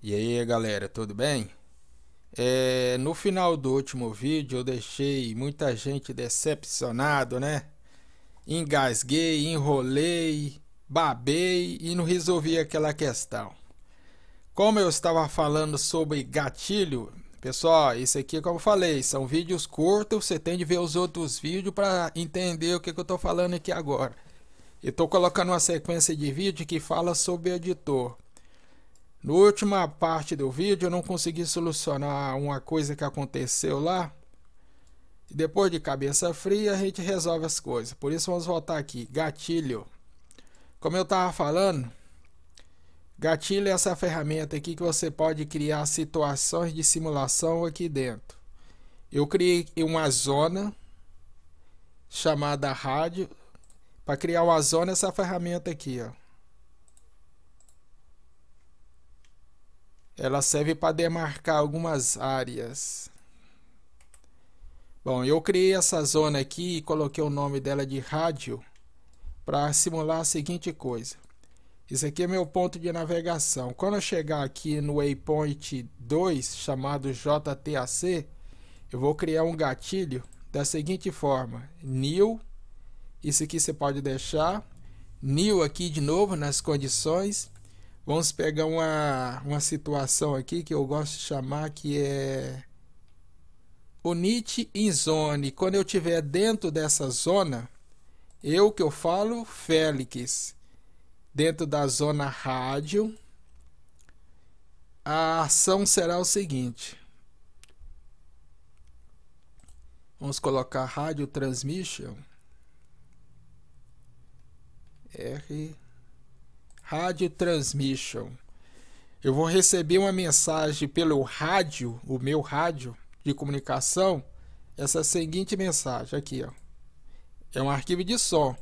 E aí galera, tudo bem? É, no final do último vídeo eu deixei muita gente decepcionado, né? Engasguei, enrolei, babei e não resolvi aquela questão. Como eu estava falando sobre gatilho, pessoal, isso aqui é como eu falei, são vídeos curtos, você tem de ver os outros vídeos para entender o que, que eu estou falando aqui agora. Eu estou colocando uma sequência de vídeo que fala sobre editor. Na última parte do vídeo eu não consegui solucionar uma coisa que aconteceu lá. E depois de cabeça fria a gente resolve as coisas. Por isso vamos voltar aqui. Gatilho. Como eu estava falando, gatilho é essa ferramenta aqui que você pode criar situações de simulação aqui dentro. Eu criei uma zona chamada rádio. Para criar uma zona, essa ferramenta aqui, ó. Ela serve para demarcar algumas áreas. Bom, eu criei essa zona aqui e coloquei o nome dela de rádio para simular a seguinte coisa. Isso aqui é meu ponto de navegação. Quando eu chegar aqui no waypoint 2, chamado JTAC, eu vou criar um gatilho da seguinte forma. New, isso aqui você pode deixar. New aqui de novo nas condições. Vamos pegar uma, uma situação aqui que eu gosto de chamar que é o Nietzsche in zone. Quando eu estiver dentro dessa zona, eu que eu falo, Félix, dentro da zona rádio, a ação será o seguinte. Vamos colocar rádio transmission. R Rádio Transmission. Eu vou receber uma mensagem pelo rádio, o meu rádio de comunicação, essa seguinte mensagem aqui, ó. É um arquivo de som.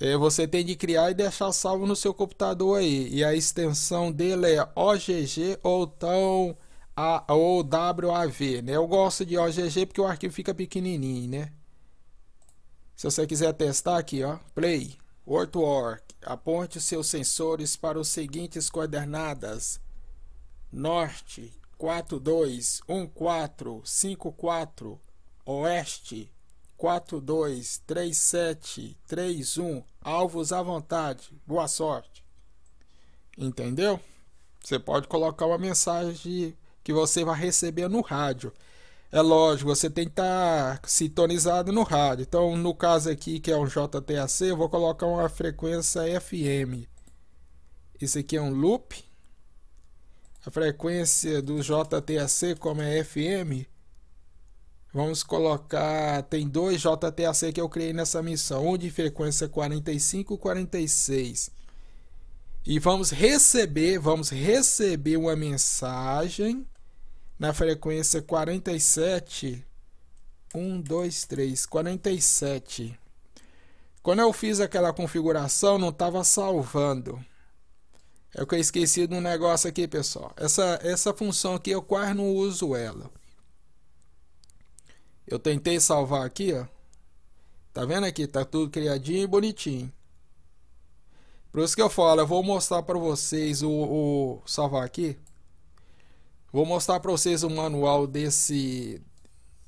É, você tem de criar e deixar salvo no seu computador aí. E a extensão dele é OGG ou tão a, ou WAV, né? Eu gosto de OGG porque o arquivo fica pequenininho, né? Se você quiser testar aqui, ó, play, to org Aponte seus sensores para os seguintes coordenadas: Norte 421454, Oeste 423731. Alvos à vontade. Boa sorte. Entendeu? Você pode colocar uma mensagem que você vai receber no rádio. É lógico, você tem que estar tá sintonizado no rádio. Então, no caso aqui, que é um JTAC, eu vou colocar uma frequência FM. Isso aqui é um loop. A frequência do JTAC, como é FM, Vamos colocar. Tem dois JTAC que eu criei nessa missão. Um de frequência 45 46. E vamos receber, vamos receber uma mensagem na frequência 47 1 2 3 47 quando eu fiz aquela configuração não estava salvando é o que eu esqueci de um negócio aqui pessoal essa essa função aqui eu quase não uso ela eu tentei salvar aqui ó tá vendo aqui tá tudo criadinho e bonitinho por isso que eu falo eu vou mostrar para vocês o, o salvar aqui Vou mostrar para vocês o manual desse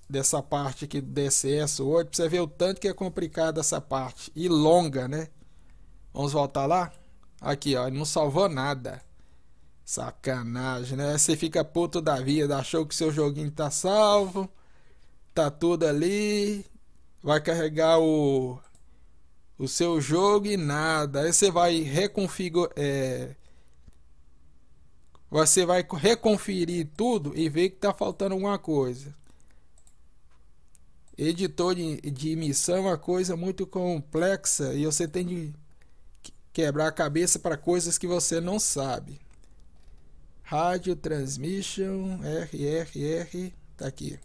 dessa parte aqui do DCS hoje, para você ver o tanto que é complicada essa parte e longa, né? Vamos voltar lá? Aqui, ó, não salvou nada. Sacanagem, né? Você fica puto da vida, achou que seu joguinho tá salvo, tá tudo ali, vai carregar o o seu jogo e nada. Aí você vai reconfigurar, é, você vai reconferir tudo e ver que está faltando alguma coisa. Editor de, de emissão é uma coisa muito complexa e você tem de quebrar a cabeça para coisas que você não sabe. Rádio Transmission RRR tá aqui.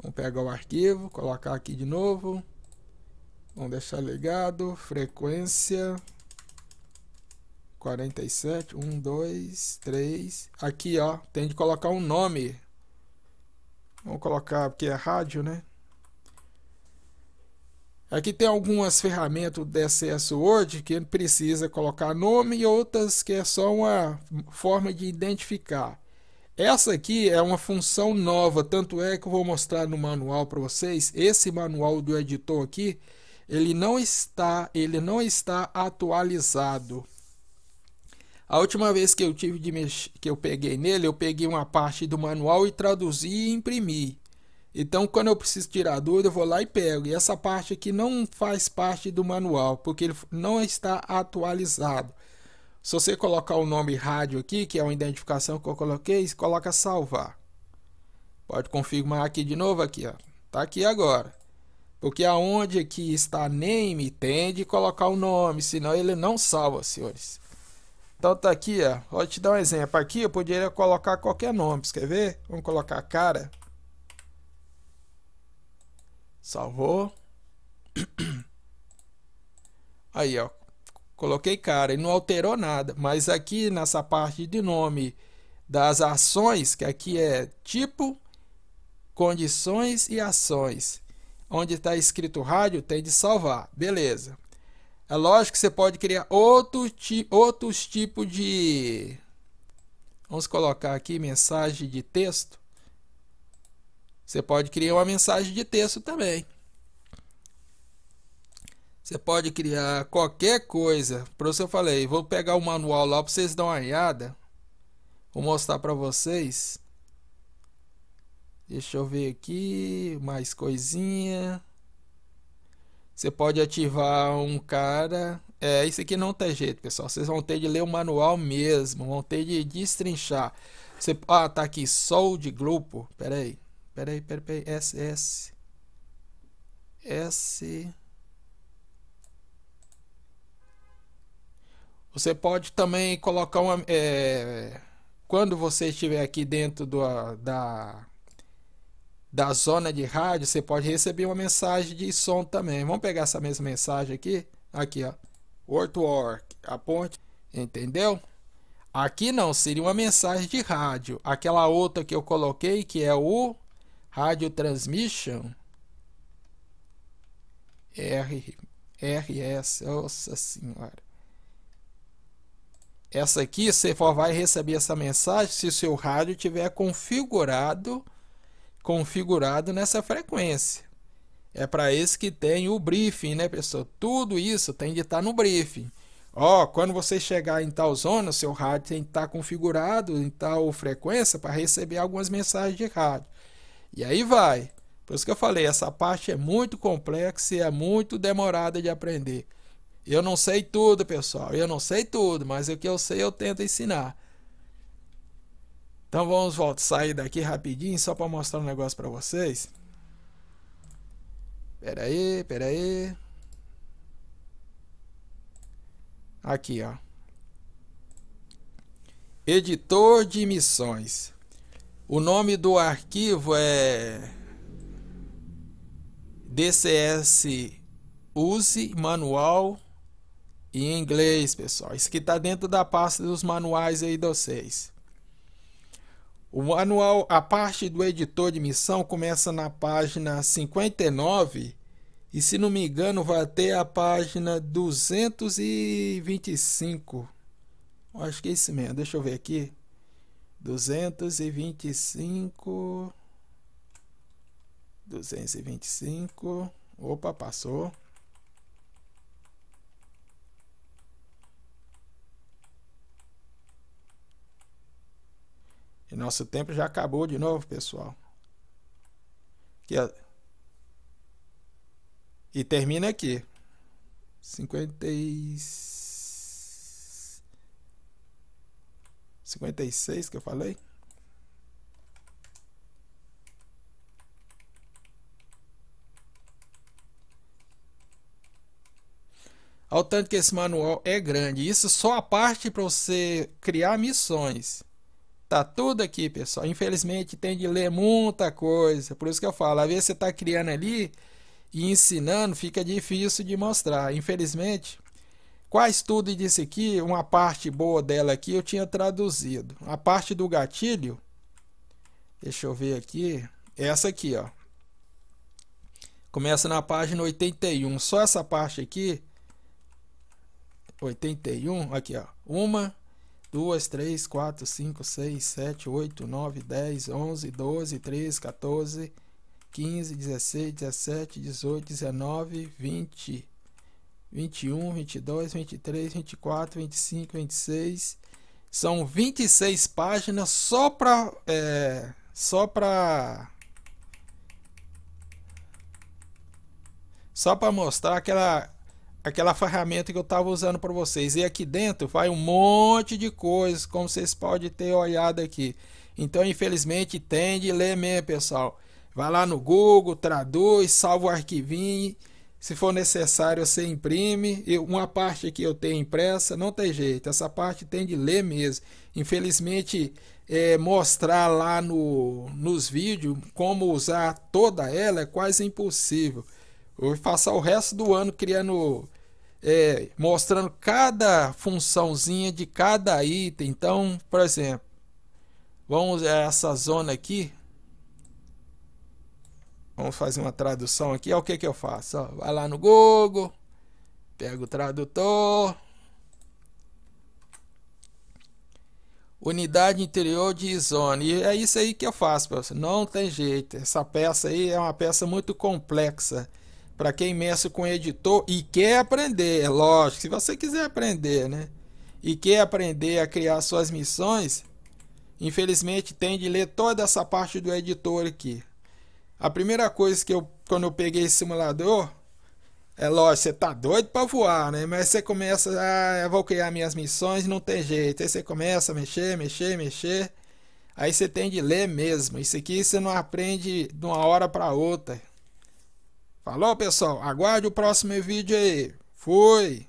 Vamos pegar o arquivo, colocar aqui de novo. Vamos deixar ligado. Frequência 47, 1, 2, 3. Aqui, ó, tem de colocar um nome. Vamos colocar, porque é rádio, né? Aqui tem algumas ferramentas do DCS Word que precisa colocar nome e outras que é só uma forma de identificar. Essa aqui é uma função nova, tanto é que eu vou mostrar no manual para vocês. Esse manual do editor aqui, ele não está, ele não está atualizado. A última vez que eu tive de mex... que eu peguei nele, eu peguei uma parte do manual e traduzi e imprimi. Então, quando eu preciso tirar dúvida, eu vou lá e pego. E essa parte aqui não faz parte do manual, porque ele não está atualizado. Se você colocar o nome rádio aqui, que é uma identificação que eu coloquei, coloca salvar. Pode confirmar aqui de novo aqui, ó. Tá aqui agora. Porque aonde aqui está name, tem de colocar o nome, senão ele não salva, senhores. Então tá aqui, ó. Vou te dar um exemplo. Aqui eu poderia colocar qualquer nome, quer ver? Vamos colocar cara. Salvou. Aí, ó. Coloquei cara e não alterou nada. Mas aqui nessa parte de nome das ações, que aqui é tipo, condições e ações. Onde está escrito rádio, tem de salvar. Beleza. É lógico que você pode criar outro ti, outros tipos de. Vamos colocar aqui mensagem de texto. Você pode criar uma mensagem de texto também. Você pode criar qualquer coisa. Por isso eu falei, vou pegar o manual lá para vocês dar uma olhada. Vou mostrar para vocês. Deixa eu ver aqui, mais coisinha. Você pode ativar um cara. É, isso aqui não tem jeito, pessoal. Vocês vão ter de ler o manual mesmo. Vão ter de destrinchar. Você... Ah, tá aqui. Sol de grupo. Pera aí. Pera aí, pera aí. S, S. S. Você pode também colocar uma. É, quando você estiver aqui dentro do, da, da zona de rádio, você pode receber uma mensagem de som também. Vamos pegar essa mesma mensagem aqui. Aqui, ó. Word to a ponte. Entendeu? Aqui não, seria uma mensagem de rádio. Aquela outra que eu coloquei, que é o Rádio Transmission. R, RS, nossa senhora. Essa aqui, você vai receber essa mensagem se o seu rádio tiver configurado configurado nessa frequência. É para esse que tem o briefing, né, pessoal? Tudo isso tem de estar tá no briefing. Ó, quando você chegar em tal zona, seu rádio tem que estar tá configurado em tal frequência para receber algumas mensagens de rádio. E aí vai. Por isso que eu falei, essa parte é muito complexa e é muito demorada de aprender. Eu não sei tudo, pessoal. Eu não sei tudo, mas o que eu sei eu tento ensinar. Então vamos voltar, sair daqui rapidinho só para mostrar um negócio para vocês. Pera aí, pera aí. Aqui, ó. Editor de missões. O nome do arquivo é DCS Use Manual em inglês, pessoal. Isso que tá dentro da pasta dos manuais aí de vocês. O manual, a parte do editor de missão começa na página 59 e, se não me engano, vai até a página 225. Acho que é isso mesmo. Deixa eu ver aqui. 225. 225. Opa, passou. E nosso tempo já acabou de novo, pessoal. e termina aqui. 56. 56 que eu falei? Ao tanto que esse manual é grande. Isso só a parte para você criar missões. Tá tudo aqui, pessoal. Infelizmente tem de ler muita coisa. Por isso que eu falo, às vezes você tá criando ali e ensinando, fica difícil de mostrar. Infelizmente, quase tudo disso aqui, uma parte boa dela aqui eu tinha traduzido. A parte do gatilho, deixa eu ver aqui, é essa aqui, ó. Começa na página 81. Só essa parte aqui. 81, aqui ó. Uma, 2, 3, 4, 5, 6, 7, 8, 9, 10, 11, 12, 13, 14, 15, 16, 17, 18, 19, 20, 21, 22, 23, 24, 25, 26. São 26 páginas só para. É, só para. Só para mostrar aquela aquela ferramenta que eu estava usando para vocês. E aqui dentro vai um monte de coisas, como vocês podem ter olhado aqui. Então, infelizmente, tem de ler mesmo, pessoal. Vai lá no Google, traduz, salva o arquivinho. Se for necessário, você imprime. Eu, uma parte aqui eu tenho impressa, não tem jeito. Essa parte tem de ler mesmo. Infelizmente, é, mostrar lá no, nos vídeos como usar toda ela é quase impossível. Eu vou passar o resto do ano criando, é, mostrando cada funçãozinha de cada item. Então, por exemplo, vamos a essa zona aqui. Vamos fazer uma tradução aqui. Olha o que, que eu faço. Ó, vai lá no Google, pega o tradutor. Unidade interior de zona. E é isso aí que eu faço, professor. Não tem jeito. Essa peça aí é uma peça muito complexa para quem mexe com editor e quer aprender, é lógico, se você quiser aprender, né? E quer aprender a criar suas missões, infelizmente tem de ler toda essa parte do editor aqui. A primeira coisa que eu quando eu peguei esse simulador, é lógico, você tá doido para voar, né? Mas você começa, ah, eu vou criar minhas missões, não tem jeito. Aí você começa a mexer, mexer, mexer. Aí você tem de ler mesmo. Isso aqui você não aprende de uma hora para outra. Falou, pessoal. Aguarde o próximo vídeo aí. Fui!